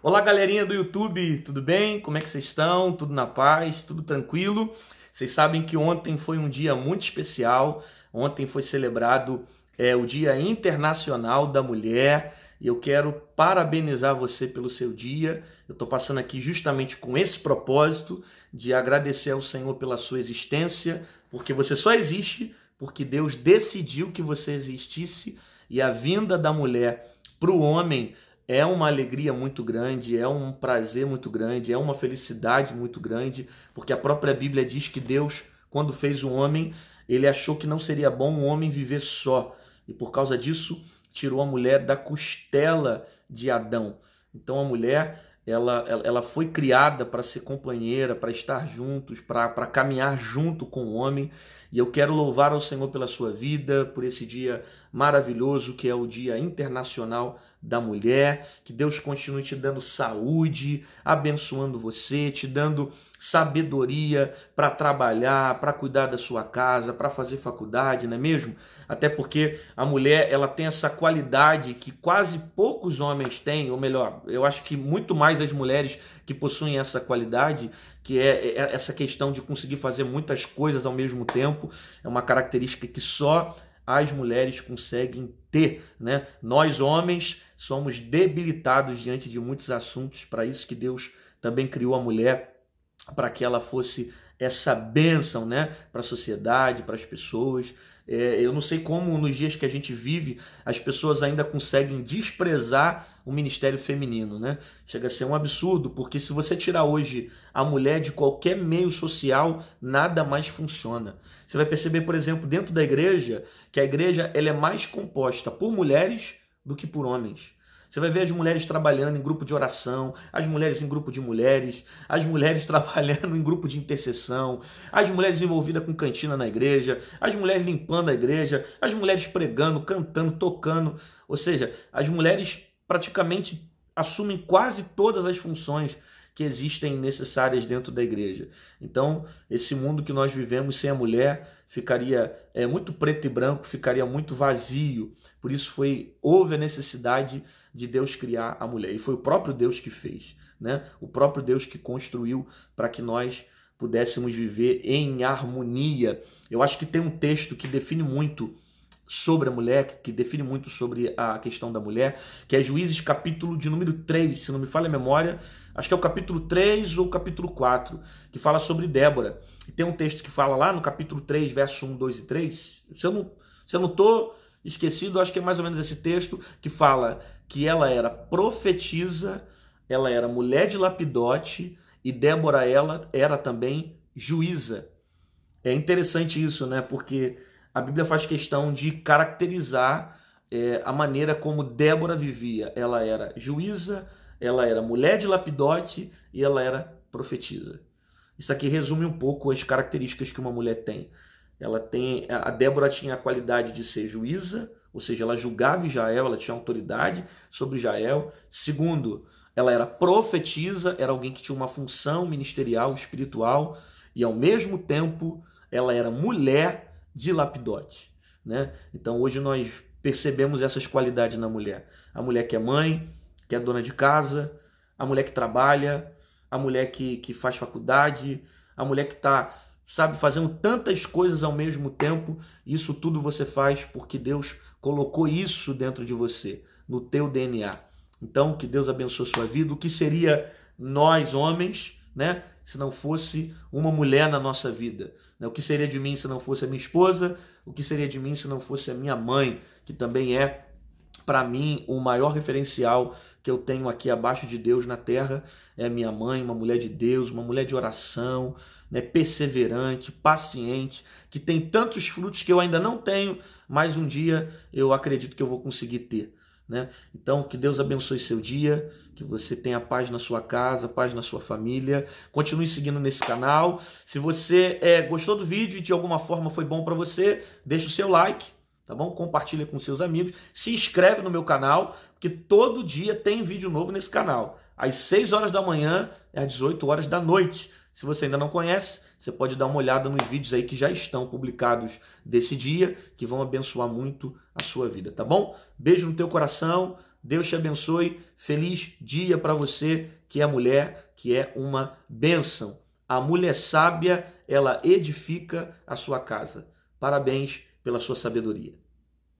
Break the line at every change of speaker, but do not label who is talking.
Olá, galerinha do YouTube, tudo bem? Como é que vocês estão? Tudo na paz? Tudo tranquilo? Vocês sabem que ontem foi um dia muito especial. Ontem foi celebrado é, o Dia Internacional da Mulher e eu quero parabenizar você pelo seu dia. Eu estou passando aqui justamente com esse propósito de agradecer ao Senhor pela sua existência, porque você só existe porque Deus decidiu que você existisse e a vinda da mulher para o homem é uma alegria muito grande, é um prazer muito grande, é uma felicidade muito grande, porque a própria Bíblia diz que Deus, quando fez o homem, ele achou que não seria bom o um homem viver só, e por causa disso tirou a mulher da costela de Adão. Então a mulher ela, ela foi criada para ser companheira, para estar juntos, para caminhar junto com o homem. E eu quero louvar ao Senhor pela sua vida, por esse dia maravilhoso que é o Dia Internacional da mulher. Que Deus continue te dando saúde, abençoando você, te dando sabedoria para trabalhar, para cuidar da sua casa, para fazer faculdade, não é mesmo? Até porque a mulher, ela tem essa qualidade que quase poucos homens têm, ou melhor, eu acho que muito mais as mulheres que possuem essa qualidade, que é, é, é essa questão de conseguir fazer muitas coisas ao mesmo tempo, é uma característica que só as mulheres conseguem ter. Né? Nós, homens, somos debilitados diante de muitos assuntos, para isso que Deus também criou a mulher, para que ela fosse essa bênção né, para a sociedade, para as pessoas. É, eu não sei como nos dias que a gente vive as pessoas ainda conseguem desprezar o ministério feminino, né? Chega a ser um absurdo, porque se você tirar hoje a mulher de qualquer meio social, nada mais funciona. Você vai perceber, por exemplo, dentro da igreja, que a igreja ela é mais composta por mulheres do que por homens. Você vai ver as mulheres trabalhando em grupo de oração, as mulheres em grupo de mulheres, as mulheres trabalhando em grupo de intercessão, as mulheres envolvidas com cantina na igreja, as mulheres limpando a igreja, as mulheres pregando, cantando, tocando. Ou seja, as mulheres praticamente assumem quase todas as funções que existem necessárias dentro da igreja. Então, esse mundo que nós vivemos sem a mulher ficaria é, muito preto e branco, ficaria muito vazio. Por isso foi houve a necessidade de Deus criar a mulher e foi o próprio Deus que fez, né? O próprio Deus que construiu para que nós pudéssemos viver em harmonia. Eu acho que tem um texto que define muito sobre a mulher, que define muito sobre a questão da mulher, que é Juízes capítulo de número 3, se não me falha a memória, acho que é o capítulo 3 ou o capítulo 4, que fala sobre Débora. E tem um texto que fala lá no capítulo 3, verso 1, 2 e 3, se eu não, se eu não tô esquecido, acho que é mais ou menos esse texto, que fala que ela era profetisa, ela era mulher de Lapidote, e Débora ela era também juíza. É interessante isso, né? Porque a Bíblia faz questão de caracterizar é, a maneira como Débora vivia. Ela era juíza, ela era mulher de Lapidote e ela era profetisa. Isso aqui resume um pouco as características que uma mulher tem. Ela tem a Débora tinha a qualidade de ser juíza, ou seja, ela julgava Israel, ela tinha autoridade sobre Israel. Segundo, ela era profetisa, era alguém que tinha uma função ministerial, espiritual, e ao mesmo tempo ela era mulher de lapidote. Né? Então hoje nós percebemos essas qualidades na mulher. A mulher que é mãe, que é dona de casa, a mulher que trabalha, a mulher que, que faz faculdade, a mulher que está, sabe, fazendo tantas coisas ao mesmo tempo. Isso tudo você faz porque Deus colocou isso dentro de você, no teu DNA. Então, que Deus abençoe sua vida. O que seria nós, homens, né? Se não fosse uma mulher na nossa vida, né? o que seria de mim se não fosse a minha esposa? O que seria de mim se não fosse a minha mãe, que também é para mim o maior referencial que eu tenho aqui abaixo de Deus na terra é minha mãe, uma mulher de Deus, uma mulher de oração, né, perseverante, paciente, que tem tantos frutos que eu ainda não tenho, mas um dia eu acredito que eu vou conseguir ter. Né? Então, que Deus abençoe seu dia, que você tenha paz na sua casa, paz na sua família. Continue seguindo nesse canal. Se você é, gostou do vídeo e de alguma forma foi bom para você, deixa o seu like, tá bom? Compartilha com seus amigos. Se inscreve no meu canal, que todo dia tem vídeo novo nesse canal. Às 6 horas da manhã e às 18 horas da noite. Se você ainda não conhece, você pode dar uma olhada nos vídeos aí que já estão publicados desse dia, que vão abençoar muito a sua vida, tá bom? Beijo no teu coração, Deus te abençoe, feliz dia para você que é mulher, que é uma bênção. A mulher sábia, ela edifica a sua casa. Parabéns pela sua sabedoria.